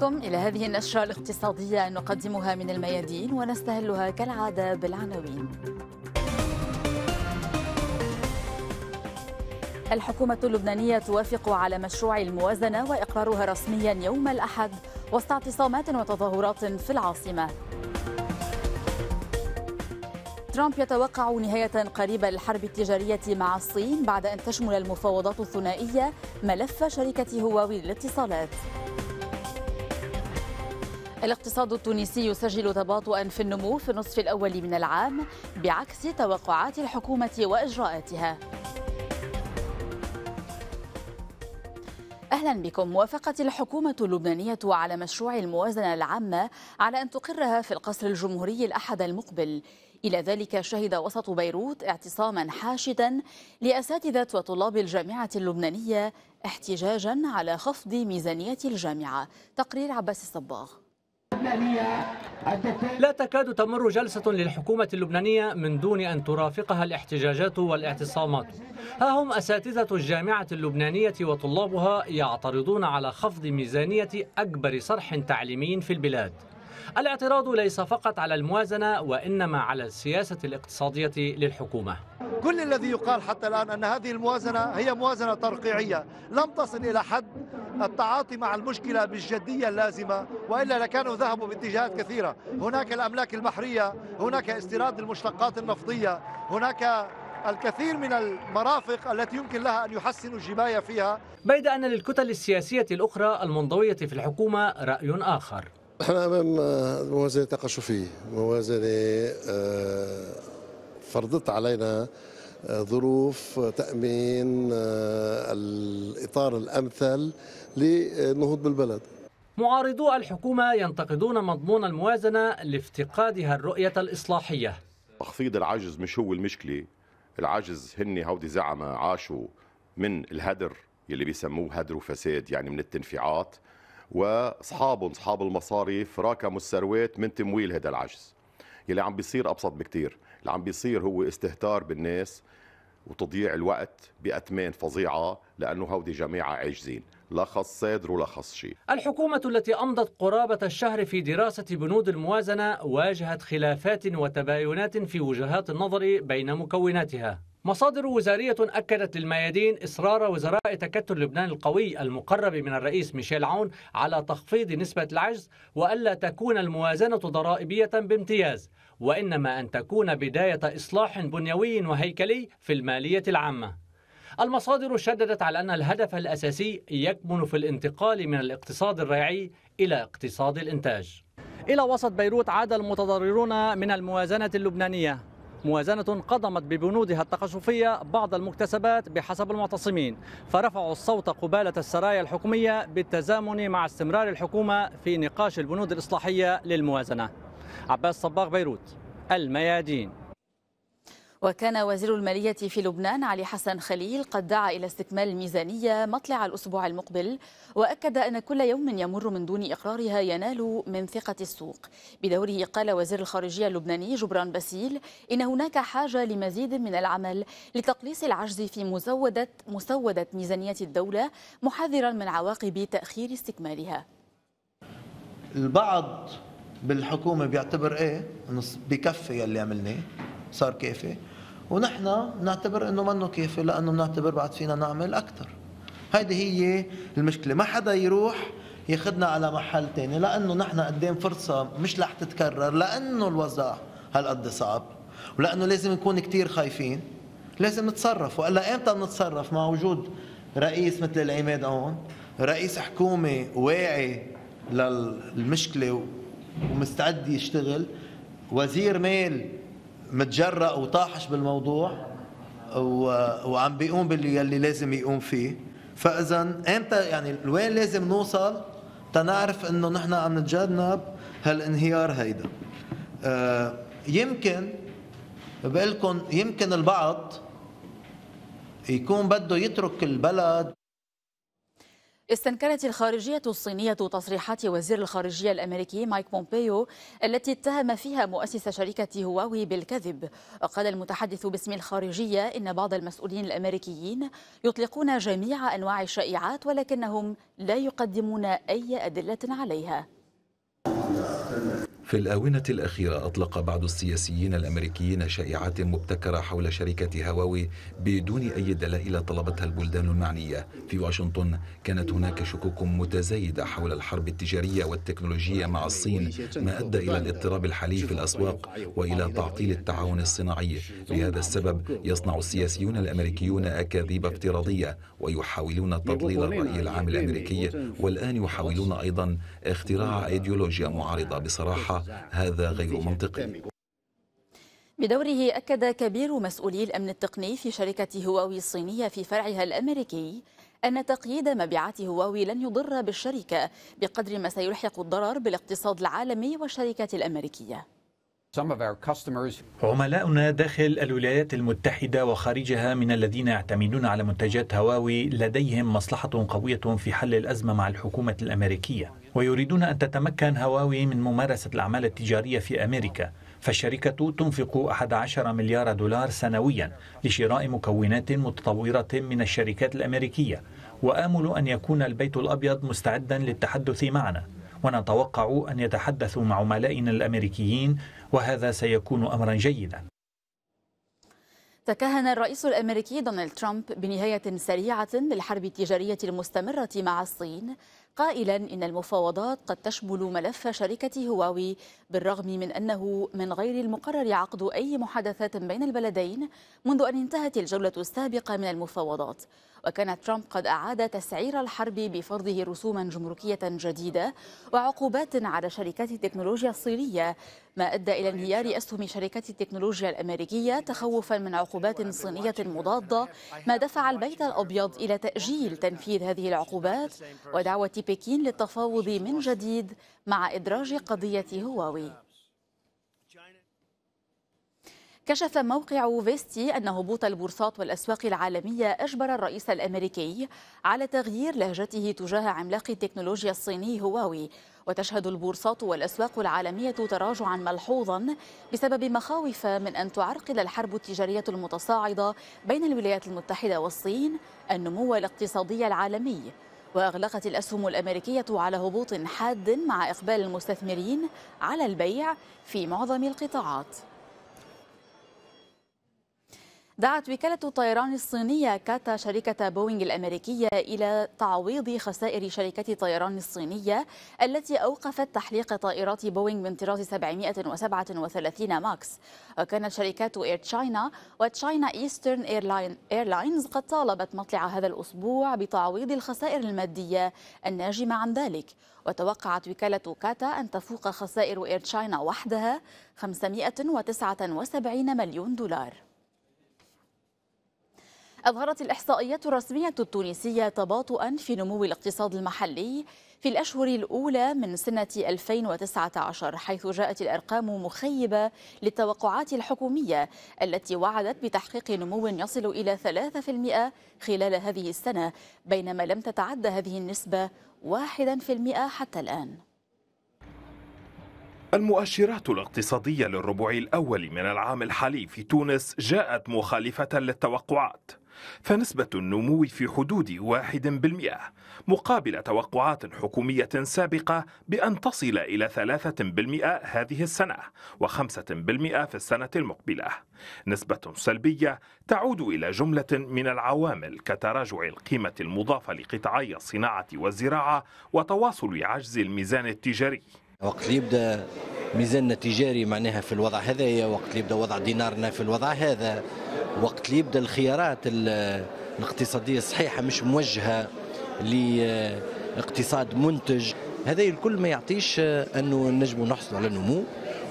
بكم إلى هذه النشرة الاقتصادية نقدمها من الميادين ونستهلها كالعادة بالعناوين الحكومة اللبنانية توافق على مشروع الموازنة وإقرارها رسميا يوم الأحد وسط اعتصامات وتظاهرات في العاصمة ترامب يتوقع نهاية قريبة للحرب التجارية مع الصين بعد أن تشمل المفاوضات الثنائية ملف شركة هواوي للاتصالات الاقتصاد التونسي يسجل تباطؤا في النمو في النصف الأول من العام بعكس توقعات الحكومة وإجراءاتها أهلا بكم وافقت الحكومة اللبنانية على مشروع الموازنة العامة على أن تقرها في القصر الجمهوري الأحد المقبل إلى ذلك شهد وسط بيروت اعتصاما حاشدا لأساتذة وطلاب الجامعة اللبنانية احتجاجا على خفض ميزانية الجامعة تقرير عباس الصباغ اللبنانية لا تكاد تمر جلسة للحكومة اللبنانية من دون أن ترافقها الاحتجاجات والاعتصامات ها هم أساتذة الجامعة اللبنانية وطلابها يعترضون على خفض ميزانية أكبر صرح تعليمي في البلاد الاعتراض ليس فقط على الموازنة وإنما على السياسة الاقتصادية للحكومة كل الذي يقال حتى الآن أن هذه الموازنة هي موازنة ترقيعية لم تصل إلى حد التعاطي مع المشكلة بالجدية اللازمة وإلا لكانوا ذهبوا باتجاهات كثيرة هناك الأملاك المحرية هناك استيراد المشتقات النفطية هناك الكثير من المرافق التي يمكن لها أن يحسنوا الجباية فيها بيد أن للكتل السياسية الأخرى المنضوية في الحكومة رأي آخر احنا امام آه، موازنه تقشفيه موازنه آه، فرضت علينا آه، ظروف تامين الاطار الامثل للنهوض بالبلد معارضو الحكومه ينتقدون مضمون الموازنه لافتقادها الرؤيه الاصلاحيه تخفيض العجز مش هو المشكله العجز هن هودي زعما عاشوا من الهدر يلي بيسموه هدر وفساد يعني من التنفيعات واصحابهم اصحاب المصاريف راكموا الثروات من تمويل هذا العجز يلي عم بيصير ابسط بكثير اللي عم بيصير هو استهتار بالناس وتضييع الوقت بأثمان فظيعة لأنه هودي جماعة عاجزين لا خص صدر ولا خص شيء الحكومة التي أمضت قرابة الشهر في دراسة بنود الموازنة واجهت خلافات وتباينات في وجهات النظر بين مكوناتها مصادر وزارية أكدت للميادين إصرار وزراء تكتل لبنان القوي المقرب من الرئيس ميشيل عون على تخفيض نسبة العجز وألا تكون الموازنة ضرائبية بامتياز وإنما أن تكون بداية إصلاح بنيوي وهيكلي في المالية العامة المصادر شددت على أن الهدف الأساسي يكمن في الانتقال من الاقتصاد الريعي إلى اقتصاد الإنتاج إلى وسط بيروت عاد المتضررون من الموازنة اللبنانية موازنة قدمت ببنودها التقشفية بعض المكتسبات بحسب المعتصمين فرفعوا الصوت قبالة السرايا الحكومية بالتزامن مع استمرار الحكومة في نقاش البنود الإصلاحية للموازنة عباس صباغ بيروت الميادين وكان وزير المالية في لبنان علي حسن خليل قد دعا إلى استكمال الميزانية مطلع الأسبوع المقبل وأكد أن كل يوم يمر من دون إقرارها ينال من ثقة السوق بدوره قال وزير الخارجية اللبناني جبران باسيل إن هناك حاجة لمزيد من العمل لتقليص العجز في مزودة مسودة ميزانية الدولة محذرا من عواقب تأخير استكمالها البعض بالحكومة بيعتبر إيه بكفي اللي عملناه صار كافي ونحن بنعتبر انه منه كافي لانه بنعتبر بعد فينا نعمل اكثر هيدي هي المشكله ما حدا يروح ياخذنا على محل ثاني لانه نحن قدام فرصه مش رح تتكرر لانه الوضع هالقد صعب ولانه لازم نكون كثير خايفين لازم نتصرف والا امتى بنتصرف مع وجود رئيس مثل العماد هون رئيس حكومه واعي للمشكله ومستعد يشتغل وزير مال متجرأ وطاحش بالموضوع وعم بيقوم باللي يلي لازم يقوم فيه فاذا امتى يعني وين لازم نوصل تنعرف انه نحن عم نتجنب هالانهيار هيدا آه، يمكن بقول يمكن البعض يكون بده يترك البلد استنكرت الخارجية الصينية تصريحات وزير الخارجية الأمريكي مايك بومبيو التي اتهم فيها مؤسس شركة هواوي بالكذب وقال المتحدث باسم الخارجية إن بعض المسؤولين الأمريكيين يطلقون جميع أنواع الشائعات ولكنهم لا يقدمون أي أدلة عليها في الآونة الأخيرة أطلق بعض السياسيين الأمريكيين شائعات مبتكرة حول شركة هواوي بدون أي دلائل طلبتها البلدان المعنية في واشنطن كانت هناك شكوك متزايدة حول الحرب التجارية والتكنولوجية مع الصين ما أدى إلى الاضطراب الحالي في الأسواق وإلى تعطيل التعاون الصناعي لهذا السبب يصنع السياسيون الأمريكيون أكاذيب افتراضية ويحاولون تضليل الرأي العام الأمريكي والآن يحاولون أيضا اختراع أيديولوجيا معارضة بصراحة هذا غير منطقي بدوره أكد كبير مسؤولي الأمن التقني في شركة هواوي الصينية في فرعها الأمريكي أن تقييد مبيعات هواوي لن يضر بالشركة بقدر ما سيلحق الضرر بالاقتصاد العالمي والشركة الأمريكية عملاؤنا داخل الولايات المتحدة وخارجها من الذين يعتمدون على منتجات هواوي لديهم مصلحة قوية في حل الأزمة مع الحكومة الأمريكية ويريدون أن تتمكن هواوي من ممارسة الأعمال التجارية في أمريكا فالشركة تنفق 11 مليار دولار سنويا لشراء مكونات متطورة من الشركات الأمريكية وآمل أن يكون البيت الأبيض مستعدا للتحدث معنا ونتوقع أن يتحدثوا مع عملائنا الأمريكيين وهذا سيكون أمرا جيدا تكهن الرئيس الامريكي دونالد ترامب بنهايه سريعه للحرب التجاريه المستمره مع الصين قائلا إن المفاوضات قد تشمل ملف شركة هواوي بالرغم من أنه من غير المقرر عقد أي محادثات بين البلدين منذ أن انتهت الجولة السابقة من المفاوضات وكان ترامب قد أعاد تسعير الحرب بفرضه رسوما جمركية جديدة وعقوبات على شركات التكنولوجيا الصينية ما أدى إلى انهيار أسهم شركات التكنولوجيا الأمريكية تخوفا من عقوبات صينية مضادة ما دفع البيت الأبيض إلى تأجيل تنفيذ هذه العقوبات ودعوة بكين للتفاوض من جديد مع إدراج قضية هواوي كشف موقع فيستي أن هبوط البورصات والأسواق العالمية أجبر الرئيس الأمريكي على تغيير لهجته تجاه عملاق التكنولوجيا الصيني هواوي وتشهد البورصات والأسواق العالمية تراجعا ملحوظا بسبب مخاوف من أن تعرقل الحرب التجارية المتصاعدة بين الولايات المتحدة والصين النمو الاقتصادي العالمي وأغلقت الأسهم الأمريكية على هبوط حاد مع إقبال المستثمرين على البيع في معظم القطاعات دعت وكالة الطيران الصينية كاتا شركة بوينغ الأمريكية إلى تعويض خسائر شركة الطيران الصينية التي أوقفت تحليق طائرات بوينغ من طراز 737 ماكس وكانت شركات إير تشاينا وتشاينا إيسترن إيرلاين إيرلاينز قد طالبت مطلع هذا الأسبوع بتعويض الخسائر المادية الناجمة عن ذلك وتوقعت وكالة كاتا أن تفوق خسائر إير تشاينا وحدها 579 مليون دولار أظهرت الإحصائيات الرسمية التونسية تباطؤا في نمو الاقتصاد المحلي في الأشهر الأولى من سنة 2019 حيث جاءت الأرقام مخيبة للتوقعات الحكومية التي وعدت بتحقيق نمو يصل إلى 3% خلال هذه السنة بينما لم تتعد هذه النسبة 1% حتى الآن المؤشرات الاقتصادية للربع الأول من العام الحالي في تونس جاءت مخالفة للتوقعات فنسبة النمو في حدود 1% مقابل توقعات حكومية سابقة بأن تصل إلى 3% هذه السنة و5% في السنة المقبلة نسبة سلبية تعود إلى جملة من العوامل كتراجع القيمة المضافة لقطاعي الصناعة والزراعة وتواصل عجز الميزان التجاري وقت اللي يبدا ميزاننا التجاري معناها في الوضع هذايا وقت اللي يبدا وضع دينارنا في الوضع هذا وقت اللي يبدا الخيارات الاقتصاديه الصحيحه مش موجهه لاقتصاد منتج هذا الكل ما يعطيش انه نجموا نحصلوا على نمو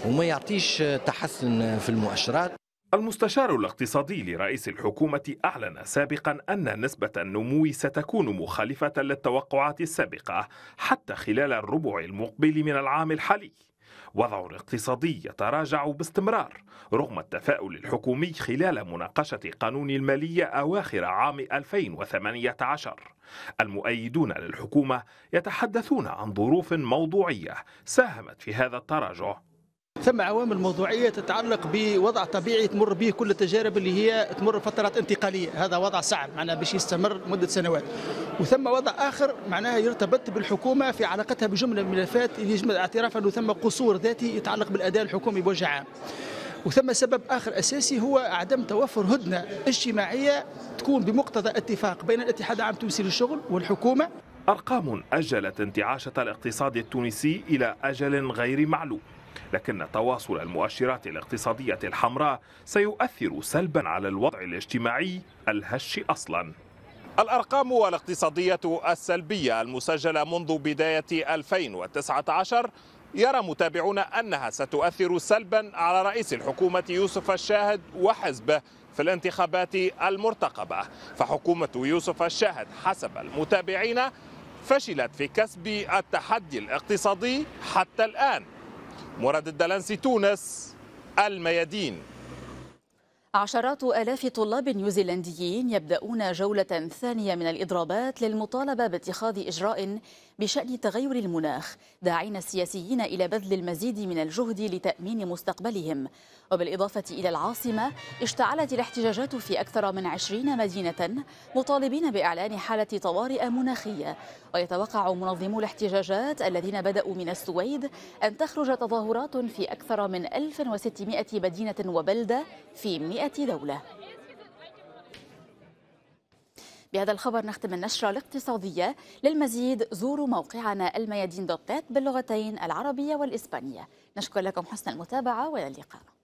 وما يعطيش تحسن في المؤشرات المستشار الاقتصادي لرئيس الحكومة أعلن سابقا أن نسبة النمو ستكون مخالفة للتوقعات السابقة حتى خلال الربع المقبل من العام الحالي وضع اقتصادي يتراجع باستمرار رغم التفاؤل الحكومي خلال مناقشة قانون المالية أواخر عام 2018 المؤيدون للحكومة يتحدثون عن ظروف موضوعية ساهمت في هذا التراجع ثم عوامل موضوعيه تتعلق بوضع طبيعي تمر به كل التجارب اللي هي تمر فترات انتقاليه هذا وضع صعب معناها باش يستمر مده سنوات وثم وضع اخر معناها يرتبط بالحكومه في علاقتها بجمله من الملفات اللي يجب الاعتراف انه ثم قصور ذاتي يتعلق بالاداء الحكومي بوجه عام وثم سبب اخر اساسي هو عدم توفر هدنه اجتماعيه تكون بمقتضى اتفاق بين الاتحاد العام التونسي للشغل والحكومه ارقام اجلت انتعاشه الاقتصاد التونسي الى اجل غير معلوم لكن تواصل المؤشرات الاقتصادية الحمراء سيؤثر سلبا على الوضع الاجتماعي الهش أصلا الأرقام الاقتصادية السلبية المسجلة منذ بداية 2019 يرى متابعون أنها ستؤثر سلبا على رئيس الحكومة يوسف الشاهد وحزبه في الانتخابات المرتقبة فحكومة يوسف الشاهد حسب المتابعين فشلت في كسب التحدي الاقتصادي حتى الآن مراد الدلنسي تونس الميادين عشرات آلاف طلاب نيوزيلنديين يبدأون جولة ثانية من الإضرابات للمطالبة باتخاذ إجراء بشأن تغير المناخ داعين السياسيين إلى بذل المزيد من الجهد لتأمين مستقبلهم وبالإضافة إلى العاصمة اشتعلت الاحتجاجات في أكثر من عشرين مدينة مطالبين بإعلان حالة طوارئ مناخية ويتوقع منظمو الاحتجاجات الذين بدأوا من السويد أن تخرج تظاهرات في أكثر من 1600 مدينة وبلدة في 100 دولة بهذا الخبر نختم النشرة الاقتصادية للمزيد زوروا موقعنا الميادين دوت باللغتين العربية والإسبانية نشكر لكم حسن المتابعة وإلى اللقاء